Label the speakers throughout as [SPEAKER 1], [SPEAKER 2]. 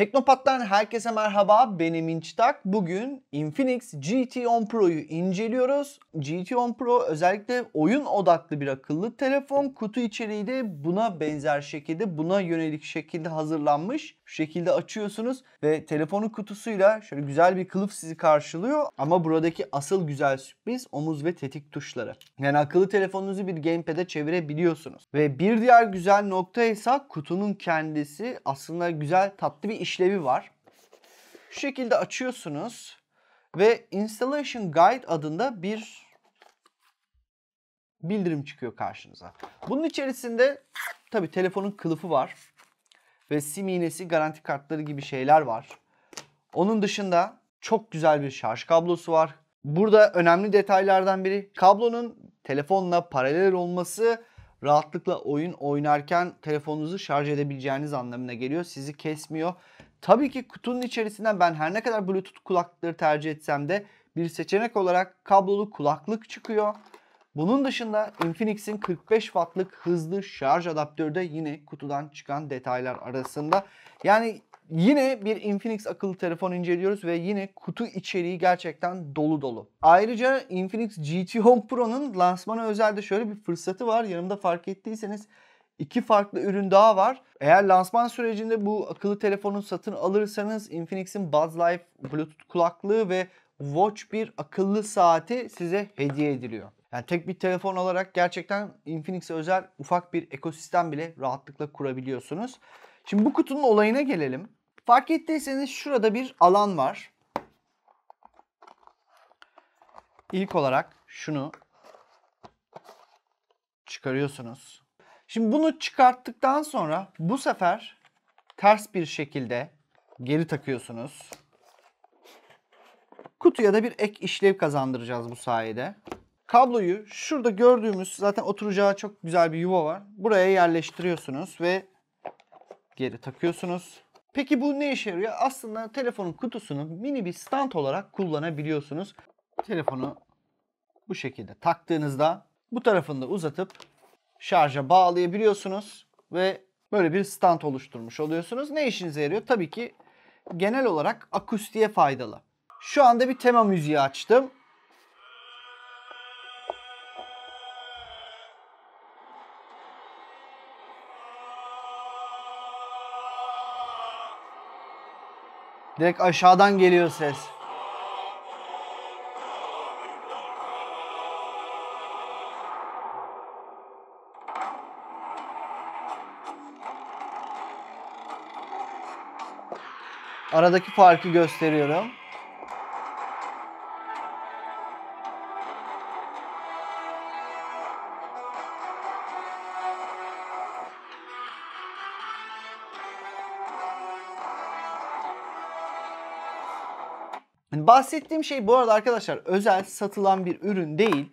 [SPEAKER 1] Teknopat'tan herkese merhaba. Ben Emin Çıtak. Bugün Infinix GT10 Pro'yu inceliyoruz. GT10 Pro özellikle oyun odaklı bir akıllı telefon. Kutu içeriği de buna benzer şekilde, buna yönelik şekilde hazırlanmış. Şu şekilde açıyorsunuz ve telefonun kutusuyla şöyle güzel bir kılıf sizi karşılıyor. Ama buradaki asıl güzel sürpriz omuz ve tetik tuşları. Yani akıllı telefonunuzu bir gamepad'e çevirebiliyorsunuz. Ve bir diğer güzel nokta ise kutunun kendisi aslında güzel tatlı bir iş işlevi var. Şu şekilde açıyorsunuz ve installation guide adında bir bildirim çıkıyor karşınıza. Bunun içerisinde tabi telefonun kılıfı var ve sim iğnesi, garanti kartları gibi şeyler var. Onun dışında çok güzel bir şarj kablosu var. Burada önemli detaylardan biri kablonun telefonla paralel olması rahatlıkla oyun oynarken telefonunuzu şarj edebileceğiniz anlamına geliyor. Sizi kesmiyor. Tabii ki kutunun içerisinden ben her ne kadar Bluetooth kulaklıkları tercih etsem de bir seçenek olarak kablolu kulaklık çıkıyor. Bunun dışında Infinix'in 45 wattlık hızlı şarj adaptörü de yine kutudan çıkan detaylar arasında. Yani Yine bir Infinix akıllı telefon inceliyoruz ve yine kutu içeriği gerçekten dolu dolu. Ayrıca Infinix GT Home Pro'nun lansmana özelde şöyle bir fırsatı var. Yanımda fark ettiyseniz iki farklı ürün daha var. Eğer lansman sürecinde bu akıllı telefonu satın alırsanız Infinix'in Buzz Life Bluetooth kulaklığı ve Watch 1 akıllı saati size hediye ediliyor. Yani tek bir telefon olarak gerçekten Infinix'e özel ufak bir ekosistem bile rahatlıkla kurabiliyorsunuz. Şimdi bu kutunun olayına gelelim. Fark ettiyseniz şurada bir alan var. İlk olarak şunu çıkarıyorsunuz. Şimdi bunu çıkarttıktan sonra bu sefer ters bir şekilde geri takıyorsunuz. Kutuya da bir ek işlev kazandıracağız bu sayede. Kabloyu şurada gördüğümüz zaten oturacağı çok güzel bir yuva var. Buraya yerleştiriyorsunuz ve geri takıyorsunuz. Peki bu ne işe yarıyor? Aslında telefonun kutusunu mini bir stand olarak kullanabiliyorsunuz. Telefonu bu şekilde taktığınızda bu tarafını da uzatıp şarja bağlayabiliyorsunuz ve böyle bir stand oluşturmuş oluyorsunuz. Ne işinize yarıyor? Tabii ki genel olarak akustiğe faydalı. Şu anda bir tema müziği açtım. Direkt aşağıdan geliyor ses. Aradaki farkı gösteriyorum. bahsettiğim şey bu arada arkadaşlar özel satılan bir ürün değil.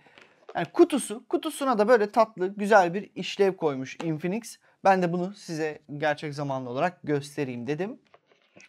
[SPEAKER 1] Yani kutusu, kutusuna da böyle tatlı, güzel bir işlev koymuş Infinix. Ben de bunu size gerçek zamanlı olarak göstereyim dedim.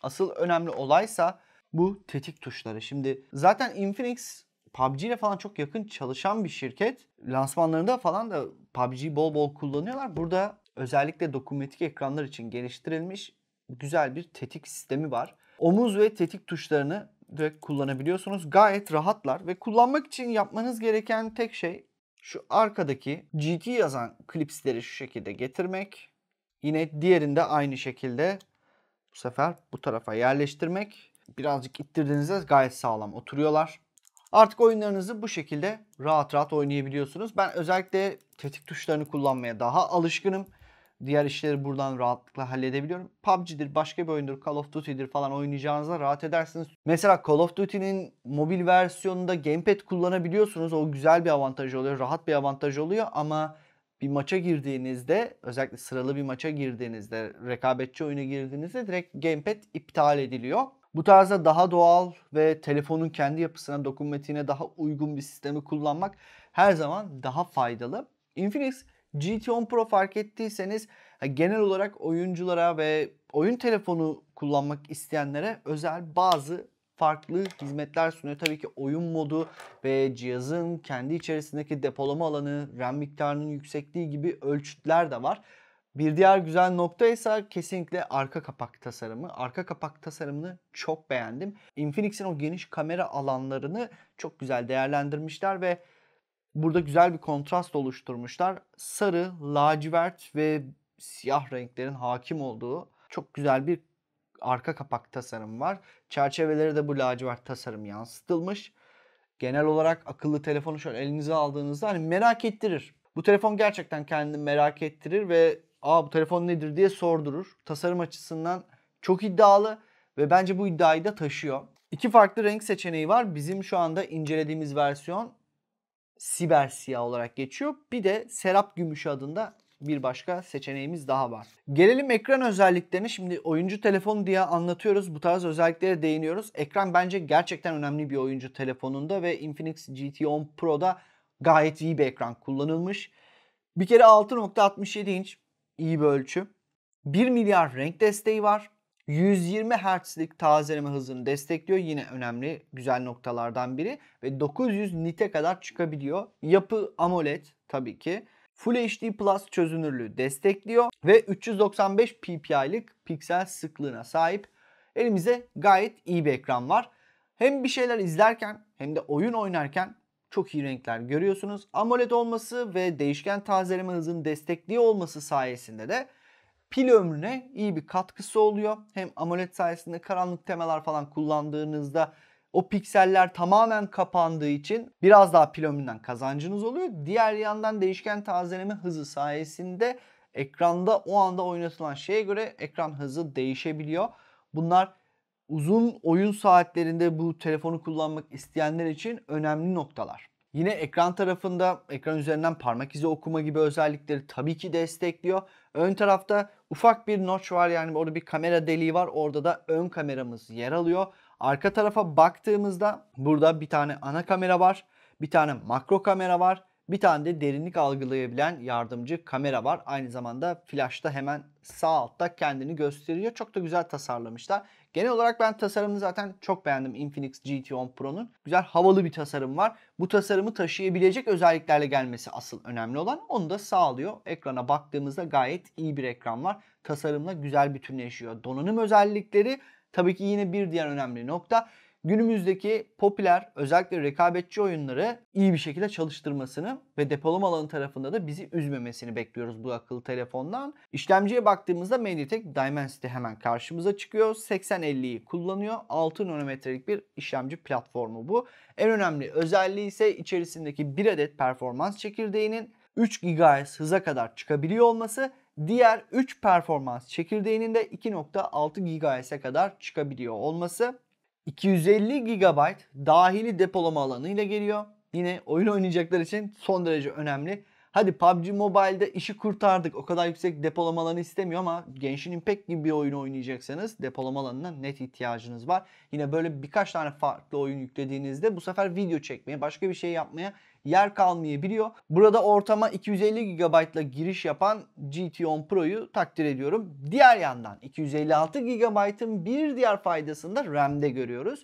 [SPEAKER 1] Asıl önemli olaysa bu tetik tuşları. Şimdi zaten Infinix PUBG ile falan çok yakın çalışan bir şirket. Lansmanlarında falan da PUBG'yi bol bol kullanıyorlar. Burada özellikle dokunmatik ekranlar için geliştirilmiş güzel bir tetik sistemi var. Omuz ve tetik tuşlarını de kullanabiliyorsunuz. Gayet rahatlar ve kullanmak için yapmanız gereken tek şey şu arkadaki GT yazan klipsleri şu şekilde getirmek. Yine diğerinde aynı şekilde bu sefer bu tarafa yerleştirmek. Birazcık ittirdiğinizde gayet sağlam oturuyorlar. Artık oyunlarınızı bu şekilde rahat rahat oynayabiliyorsunuz. Ben özellikle tetik tuşlarını kullanmaya daha alışkınım. Diğer işleri buradan rahatlıkla halledebiliyorum. PUBG'dir, başka bir oyundur, Call of Duty'dir falan oynayacağınızda rahat edersiniz. Mesela Call of Duty'nin mobil versiyonunda gamepad kullanabiliyorsunuz. O güzel bir avantaj oluyor, rahat bir avantaj oluyor ama bir maça girdiğinizde özellikle sıralı bir maça girdiğinizde rekabetçi oyuna girdiğinizde direkt gamepad iptal ediliyor. Bu tarzda daha doğal ve telefonun kendi yapısına, dokunmatiğine daha uygun bir sistemi kullanmak her zaman daha faydalı. Infinix GT10 Pro fark ettiyseniz genel olarak oyunculara ve oyun telefonu kullanmak isteyenlere özel bazı farklı hizmetler sunuyor. Tabii ki oyun modu ve cihazın kendi içerisindeki depolama alanı, RAM miktarının yüksekliği gibi ölçütler de var. Bir diğer güzel nokta ise kesinlikle arka kapak tasarımı. Arka kapak tasarımını çok beğendim. Infinix'in o geniş kamera alanlarını çok güzel değerlendirmişler ve Burada güzel bir kontrast oluşturmuşlar. Sarı, lacivert ve siyah renklerin hakim olduğu çok güzel bir arka kapak tasarım var. Çerçeveleri de bu lacivert tasarım yansıtılmış. Genel olarak akıllı telefonu şöyle elinize aldığınızda hani merak ettirir. Bu telefon gerçekten kendini merak ettirir ve aa bu telefon nedir diye sordurur. Tasarım açısından çok iddialı ve bence bu iddiayı da taşıyor. İki farklı renk seçeneği var. Bizim şu anda incelediğimiz versiyon siber siyah olarak geçiyor. Bir de Serap Gümüş adında bir başka seçeneğimiz daha var. Gelelim ekran özelliklerine. Şimdi oyuncu telefonu diye anlatıyoruz. Bu tarz özelliklere değiniyoruz. Ekran bence gerçekten önemli bir oyuncu telefonunda ve Infinix GT 10 Pro'da gayet iyi bir ekran kullanılmış. Bir kere 6.67 inç iyi bir ölçü. 1 milyar renk desteği var. 120 Hz'lik tazeleme hızını destekliyor. Yine önemli güzel noktalardan biri. Ve 900 nite kadar çıkabiliyor. Yapı AMOLED tabii ki. Full HD Plus çözünürlüğü destekliyor. Ve 395 ppi'lik piksel sıklığına sahip. Elimize gayet iyi bir ekran var. Hem bir şeyler izlerken hem de oyun oynarken çok iyi renkler görüyorsunuz. AMOLED olması ve değişken tazeleme hızını destekliyor olması sayesinde de pil ömrüne iyi bir katkısı oluyor. Hem AMOLED sayesinde karanlık temalar falan kullandığınızda o pikseller tamamen kapandığı için biraz daha pil ömründen kazancınız oluyor. Diğer yandan değişken tazeleme hızı sayesinde ekranda o anda oynatılan şeye göre ekran hızı değişebiliyor. Bunlar uzun oyun saatlerinde bu telefonu kullanmak isteyenler için önemli noktalar. Yine ekran tarafında ekran üzerinden parmak izi okuma gibi özellikleri tabii ki destekliyor. Ön tarafta ufak bir notch var yani orada bir kamera deliği var. Orada da ön kameramız yer alıyor. Arka tarafa baktığımızda burada bir tane ana kamera var. Bir tane makro kamera var. Bir tane de derinlik algılayabilen yardımcı kamera var. Aynı zamanda flashta hemen sağ altta kendini gösteriyor. Çok da güzel tasarlamışlar. Genel olarak ben tasarımını zaten çok beğendim Infinix GT10 Pro'nun. Güzel havalı bir tasarım var. Bu tasarımı taşıyabilecek özelliklerle gelmesi asıl önemli olan. Onu da sağlıyor. Ekrana baktığımızda gayet iyi bir ekran var. Tasarımla güzel bütünleşiyor. Donanım özellikleri tabii ki yine bir diğer önemli nokta günümüzdeki popüler özellikle rekabetçi oyunları iyi bir şekilde çalıştırmasını ve depolama alanı tarafında da bizi üzmemesini bekliyoruz bu akıllı telefondan. İşlemciye baktığımızda MediaTek Dimensity hemen karşımıza çıkıyor. 8050'yi kullanıyor. 6 nanometrelik bir işlemci platformu bu. En önemli özelliği ise içerisindeki 1 adet performans çekirdeğinin 3 GHz hıza kadar çıkabiliyor olması Diğer 3 performans çekirdeğinin de 2.6 GHz'e kadar çıkabiliyor olması 250 GB dahili depolama alanı ile geliyor. Yine oyun oynayacaklar için son derece önemli. Hadi PUBG Mobile'de işi kurtardık. O kadar yüksek depolama alanı istemiyor ama Genshin Impact gibi bir oyun oynayacaksanız depolama alanına net ihtiyacınız var. Yine böyle birkaç tane farklı oyun yüklediğinizde bu sefer video çekmeye, başka bir şey yapmaya yer kalmayabiliyor. Burada ortama 250 GB ile giriş yapan GT 10 Pro'yu takdir ediyorum. Diğer yandan 256 GB'ın bir diğer faydasında RAM'de görüyoruz.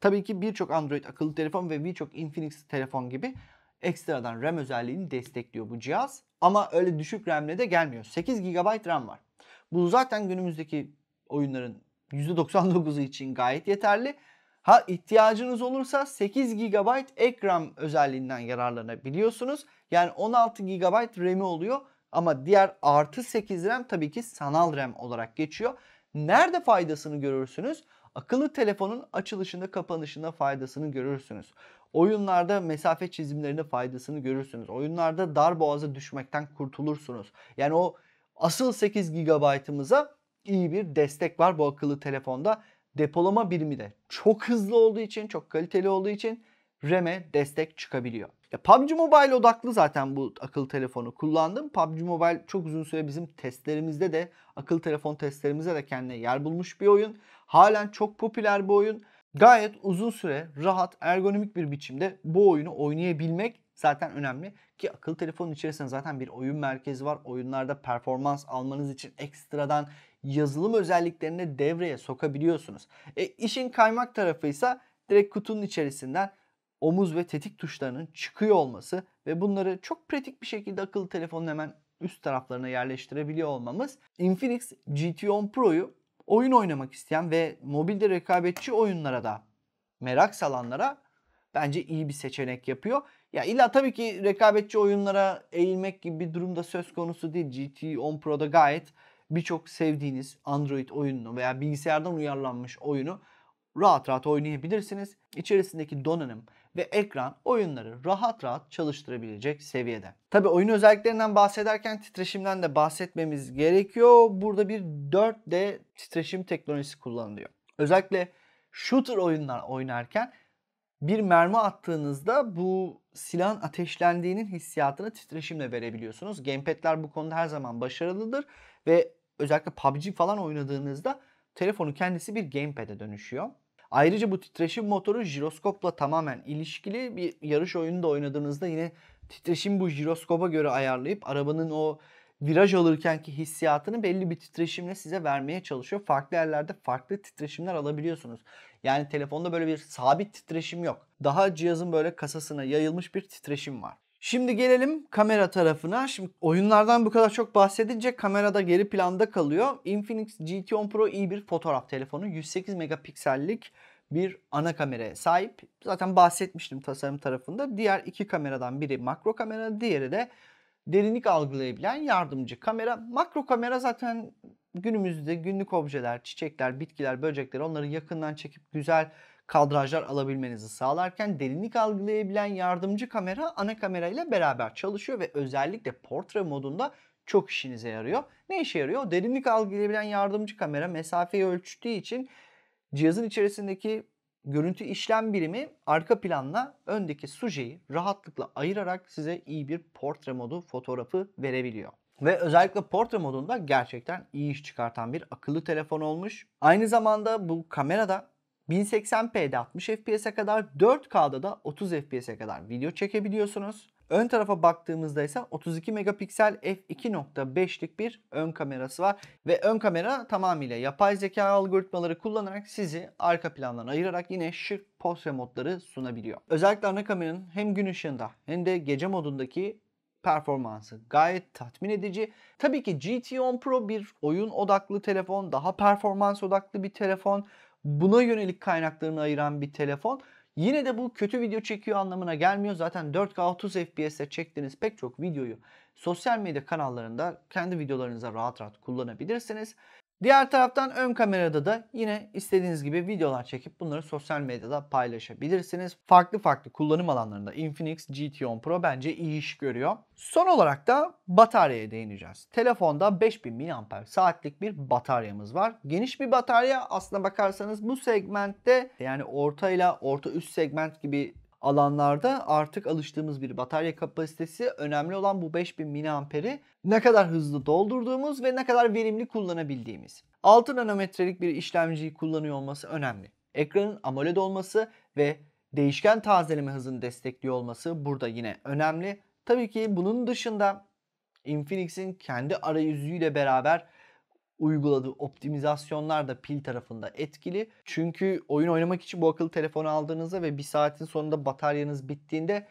[SPEAKER 1] Tabii ki birçok Android akıllı telefon ve birçok Infinix telefon gibi ekstradan RAM özelliğini destekliyor bu cihaz. Ama öyle düşük RAM'le de gelmiyor. 8 GB RAM var. Bu zaten günümüzdeki oyunların %99'u için gayet yeterli. Ha ihtiyacınız olursa 8 GB ekran özelliğinden yararlanabiliyorsunuz. Yani 16 GB RAM'i oluyor ama diğer artı 8 RAM tabii ki sanal RAM olarak geçiyor. Nerede faydasını görürsünüz? Akıllı telefonun açılışında kapanışında faydasını görürsünüz. Oyunlarda mesafe çizimlerinde faydasını görürsünüz. Oyunlarda dar boğaza düşmekten kurtulursunuz. Yani o asıl 8 GB'ımıza iyi bir destek var bu akıllı telefonda. Depolama birimi de çok hızlı olduğu için, çok kaliteli olduğu için RAM'e destek çıkabiliyor. Ya PUBG Mobile odaklı zaten bu akıllı telefonu kullandım. PUBG Mobile çok uzun süre bizim testlerimizde de akıllı telefon testlerimizde de kendine yer bulmuş bir oyun. Halen çok popüler bir oyun. Gayet uzun süre rahat ergonomik bir biçimde bu oyunu oynayabilmek zaten önemli. Ki akıllı telefonun içerisinde zaten bir oyun merkezi var. Oyunlarda performans almanız için ekstradan yazılım özelliklerini devreye sokabiliyorsunuz. E, işin kaymak tarafı ise direkt kutunun içerisinden omuz ve tetik tuşlarının çıkıyor olması ve bunları çok pratik bir şekilde akıllı telefonun hemen üst taraflarına yerleştirebiliyor olmamız Infinix GT10 Pro'yu oyun oynamak isteyen ve mobilde rekabetçi oyunlara da merak salanlara bence iyi bir seçenek yapıyor. Ya illa tabii ki rekabetçi oyunlara eğilmek gibi bir durumda söz konusu değil. GT 10 Pro'da gayet birçok sevdiğiniz Android oyununu veya bilgisayardan uyarlanmış oyunu rahat rahat oynayabilirsiniz. İçerisindeki donanım ve ekran oyunları rahat rahat çalıştırabilecek seviyede. Tabi oyun özelliklerinden bahsederken titreşimden de bahsetmemiz gerekiyor. Burada bir 4D titreşim teknolojisi kullanılıyor. Özellikle shooter oyunlar oynarken bir mermi attığınızda bu silahın ateşlendiğinin hissiyatını titreşimle verebiliyorsunuz. Gamepad'ler bu konuda her zaman başarılıdır ve özellikle PUBG falan oynadığınızda telefonu kendisi bir gamepad'e dönüşüyor. Ayrıca bu titreşim motoru jiroskopla tamamen ilişkili. Bir yarış oyununda oynadığınızda yine titreşim bu jiroskopa göre ayarlayıp arabanın o viraj alırkenki hissiyatını belli bir titreşimle size vermeye çalışıyor. Farklı yerlerde farklı titreşimler alabiliyorsunuz. Yani telefonda böyle bir sabit titreşim yok. Daha cihazın böyle kasasına yayılmış bir titreşim var. Şimdi gelelim kamera tarafına. Şimdi oyunlardan bu kadar çok bahsedince kamerada geri planda kalıyor. Infinix GT10 Pro iyi bir fotoğraf telefonu. 108 megapiksellik bir ana kameraya sahip. Zaten bahsetmiştim tasarım tarafında. Diğer iki kameradan biri makro kamera, diğeri de derinlik algılayabilen yardımcı kamera. Makro kamera zaten günümüzde günlük objeler, çiçekler, bitkiler, böcekler onları yakından çekip güzel kadrajlar alabilmenizi sağlarken derinlik algılayabilen yardımcı kamera ana kamera ile beraber çalışıyor ve özellikle portre modunda çok işinize yarıyor. Ne işe yarıyor? Derinlik algılayabilen yardımcı kamera mesafeyi ölçtüğü için cihazın içerisindeki görüntü işlem birimi arka planla öndeki sujeyi rahatlıkla ayırarak size iyi bir portre modu fotoğrafı verebiliyor. Ve özellikle portre modunda gerçekten iyi iş çıkartan bir akıllı telefon olmuş. Aynı zamanda bu kamerada 1080p'de 60 FPS'e kadar 4K'da da 30 FPS'e kadar video çekebiliyorsunuz. Ön tarafa baktığımızda ise 32 megapiksel f2.5'lik bir ön kamerası var ve ön kamera tamamıyla yapay zeka algoritmaları kullanarak sizi arka plandan ayırarak yine şık portre modları sunabiliyor. Özellikle ana kameranın hem gün ışığında hem de gece modundaki performansı gayet tatmin edici. Tabii ki GT 10 Pro bir oyun odaklı telefon, daha performans odaklı bir telefon buna yönelik kaynaklarını ayıran bir telefon. Yine de bu kötü video çekiyor anlamına gelmiyor. Zaten 4K 30 FPS'te çektiğiniz pek çok videoyu sosyal medya kanallarında kendi videolarınıza rahat rahat kullanabilirsiniz. Diğer taraftan ön kamerada da yine istediğiniz gibi videolar çekip bunları sosyal medyada paylaşabilirsiniz. Farklı farklı kullanım alanlarında Infinix GT10 Pro bence iyi iş görüyor. Son olarak da bataryaya değineceğiz. Telefonda 5000 mAh saatlik bir bataryamız var. Geniş bir batarya aslına bakarsanız bu segmentte yani orta ile orta üst segment gibi alanlarda artık alıştığımız bir batarya kapasitesi. Önemli olan bu 5000 miliamperi ne kadar hızlı doldurduğumuz ve ne kadar verimli kullanabildiğimiz. 6 nanometrelik bir işlemciyi kullanıyor olması önemli. Ekranın AMOLED olması ve değişken tazeleme hızını destekliyor olması burada yine önemli. Tabii ki bunun dışında Infinix'in kendi arayüzüyle beraber uyguladığı optimizasyonlar da pil tarafında etkili. Çünkü oyun oynamak için bu akıllı telefonu aldığınızda ve bir saatin sonunda bataryanız bittiğinde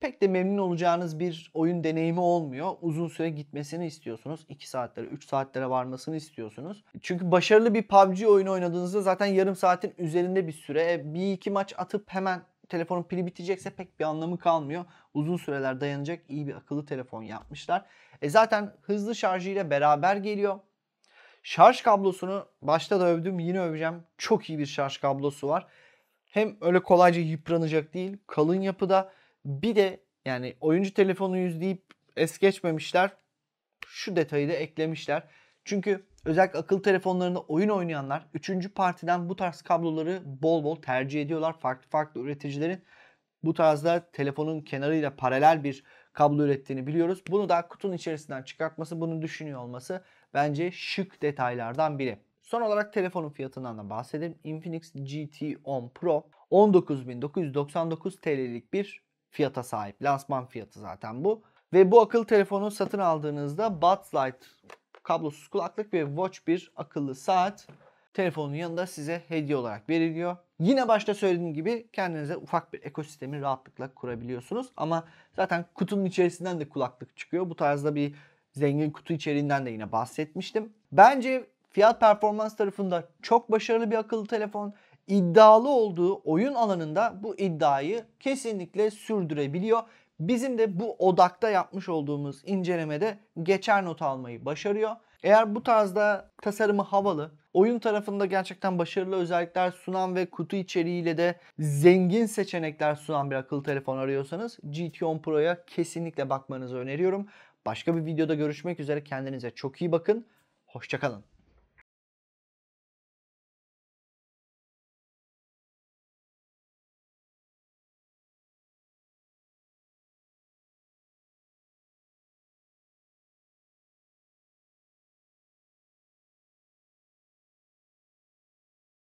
[SPEAKER 1] pek de memnun olacağınız bir oyun deneyimi olmuyor. Uzun süre gitmesini istiyorsunuz. 2 saatlere, 3 saatlere varmasını istiyorsunuz. Çünkü başarılı bir PUBG oyunu oynadığınızda zaten yarım saatin üzerinde bir süre. E, bir iki maç atıp hemen telefonun pili bitecekse pek bir anlamı kalmıyor. Uzun süreler dayanacak iyi bir akıllı telefon yapmışlar. E zaten hızlı şarjı ile beraber geliyor. Şarj kablosunu başta da övdüm yine öveceğim. Çok iyi bir şarj kablosu var. Hem öyle kolayca yıpranacak değil. Kalın yapıda. Bir de yani oyuncu telefonu yüz deyip es geçmemişler. Şu detayı da eklemişler. Çünkü Özellikle akıllı telefonlarında oyun oynayanlar 3. partiden bu tarz kabloları bol bol tercih ediyorlar. Farklı farklı üreticilerin bu tarzda telefonun kenarıyla paralel bir kablo ürettiğini biliyoruz. Bunu da kutunun içerisinden çıkartması, bunu düşünüyor olması bence şık detaylardan biri. Son olarak telefonun fiyatından da bahsedelim. Infinix GT10 Pro 19.999 TL'lik bir fiyata sahip. Lansman fiyatı zaten bu. Ve bu akıllı telefonu satın aldığınızda Buds Light kablosuz kulaklık ve Watch 1 akıllı saat telefonun yanında size hediye olarak veriliyor. Yine başta söylediğim gibi kendinize ufak bir ekosistemi rahatlıkla kurabiliyorsunuz. Ama zaten kutunun içerisinden de kulaklık çıkıyor. Bu tarzda bir zengin kutu içeriğinden de yine bahsetmiştim. Bence fiyat performans tarafında çok başarılı bir akıllı telefon. İddialı olduğu oyun alanında bu iddiayı kesinlikle sürdürebiliyor. Bizim de bu odakta yapmış olduğumuz incelemede geçer not almayı başarıyor. Eğer bu tarzda tasarımı havalı, oyun tarafında gerçekten başarılı özellikler sunan ve kutu içeriğiyle de zengin seçenekler sunan bir akıllı telefon arıyorsanız GT10 Pro'ya kesinlikle bakmanızı öneriyorum. Başka bir videoda görüşmek üzere kendinize çok iyi bakın. Hoşçakalın.